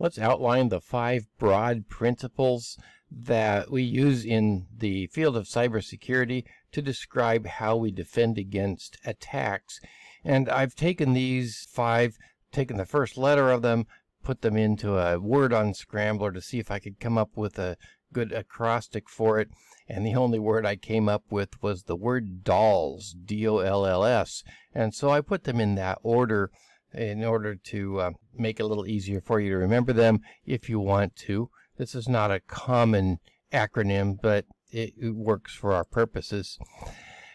Let's outline the five broad principles that we use in the field of cybersecurity to describe how we defend against attacks. And I've taken these five, taken the first letter of them, put them into a word on Scrambler to see if I could come up with a good acrostic for it. And the only word I came up with was the word dolls, D O L L S. And so I put them in that order in order to uh, make it a little easier for you to remember them if you want to. This is not a common acronym, but it, it works for our purposes.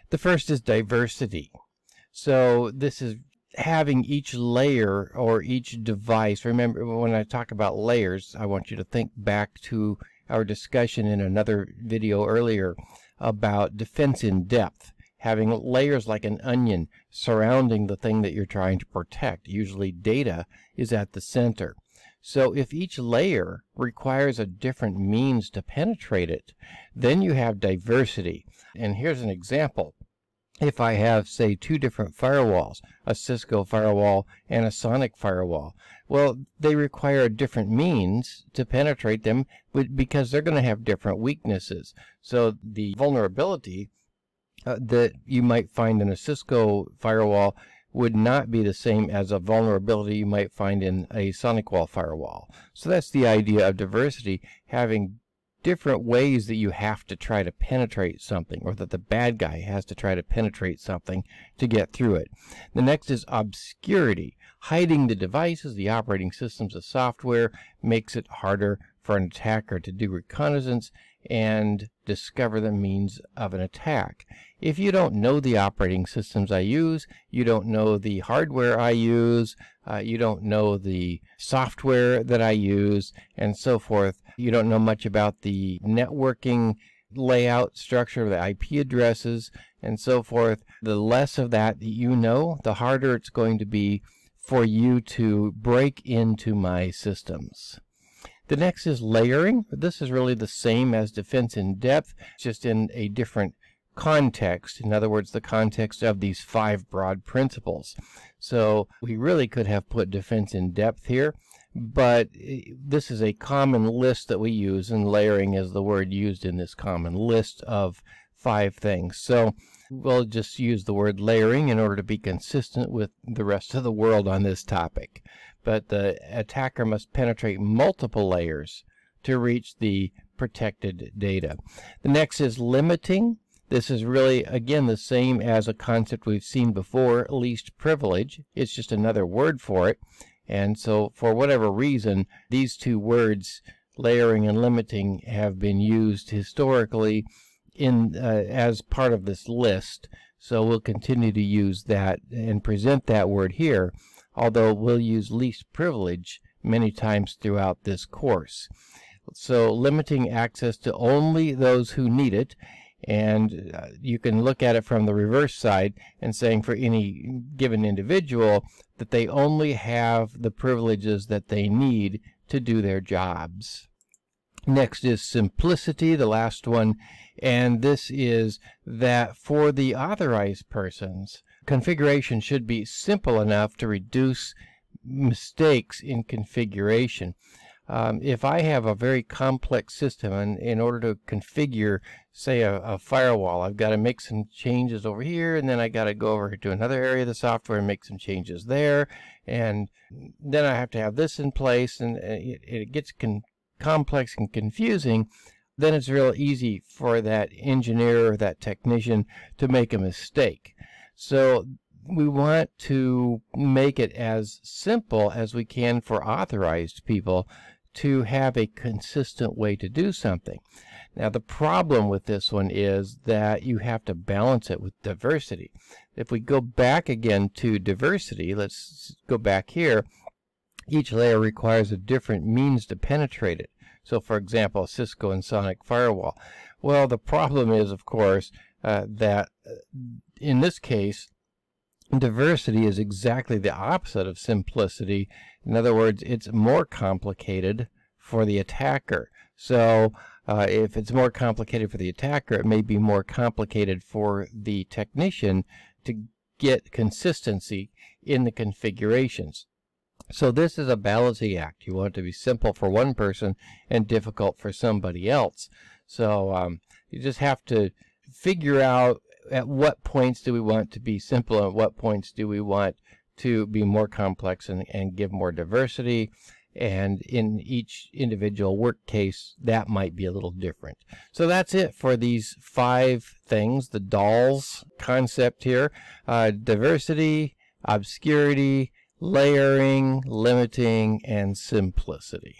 The first is diversity. So this is having each layer or each device. Remember, when I talk about layers, I want you to think back to our discussion in another video earlier about defense in depth having layers like an onion surrounding the thing that you're trying to protect. Usually data is at the center. So if each layer requires a different means to penetrate it, then you have diversity. And here's an example. If I have, say, two different firewalls, a Cisco firewall and a Sonic firewall, well, they require different means to penetrate them because they're going to have different weaknesses. So the vulnerability uh, that you might find in a Cisco firewall would not be the same as a vulnerability you might find in a SonicWall firewall. So that's the idea of diversity, having different ways that you have to try to penetrate something or that the bad guy has to try to penetrate something to get through it. The next is obscurity. Hiding the devices, the operating systems, the software makes it harder for an attacker to do reconnaissance and discover the means of an attack. If you don't know the operating systems I use, you don't know the hardware I use, uh, you don't know the software that I use, and so forth, you don't know much about the networking layout structure, the IP addresses, and so forth, the less of that you know, the harder it's going to be for you to break into my systems. The next is layering. This is really the same as defense in depth, just in a different context. In other words, the context of these five broad principles. So we really could have put defense in depth here, but eh, this is a common list that we use, and layering is the word used in this common list of five things. So we'll just use the word layering in order to be consistent with the rest of the world on this topic but the attacker must penetrate multiple layers to reach the protected data. The next is limiting. This is really, again, the same as a concept we've seen before, least privilege. It's just another word for it. And so, for whatever reason, these two words, layering and limiting, have been used historically in uh, as part of this list. So we'll continue to use that and present that word here although we'll use least privilege many times throughout this course. So limiting access to only those who need it and uh, you can look at it from the reverse side and saying for any given individual that they only have the privileges that they need to do their jobs. Next is simplicity, the last one, and this is that for the authorized persons, configuration should be simple enough to reduce mistakes in configuration. Um, if I have a very complex system and in order to configure, say, a, a firewall, I've got to make some changes over here and then I got to go over to another area of the software and make some changes there. And then I have to have this in place and uh, it, it gets con complex and confusing, then it's real easy for that engineer or that technician to make a mistake. So we want to make it as simple as we can for authorized people to have a consistent way to do something. Now, the problem with this one is that you have to balance it with diversity. If we go back again to diversity, let's go back here. Each layer requires a different means to penetrate it. So, for example, Cisco and Sonic Firewall. Well, the problem is, of course, uh, that uh, in this case, diversity is exactly the opposite of simplicity. In other words, it's more complicated for the attacker. So uh, if it's more complicated for the attacker, it may be more complicated for the technician to get consistency in the configurations. So this is a balancing act. You want it to be simple for one person and difficult for somebody else. So um, you just have to figure out at what points do we want to be simple and at what points do we want to be more complex and, and give more diversity. And in each individual work case, that might be a little different. So that's it for these five things, the dolls concept here, uh, diversity, obscurity, layering, limiting, and simplicity.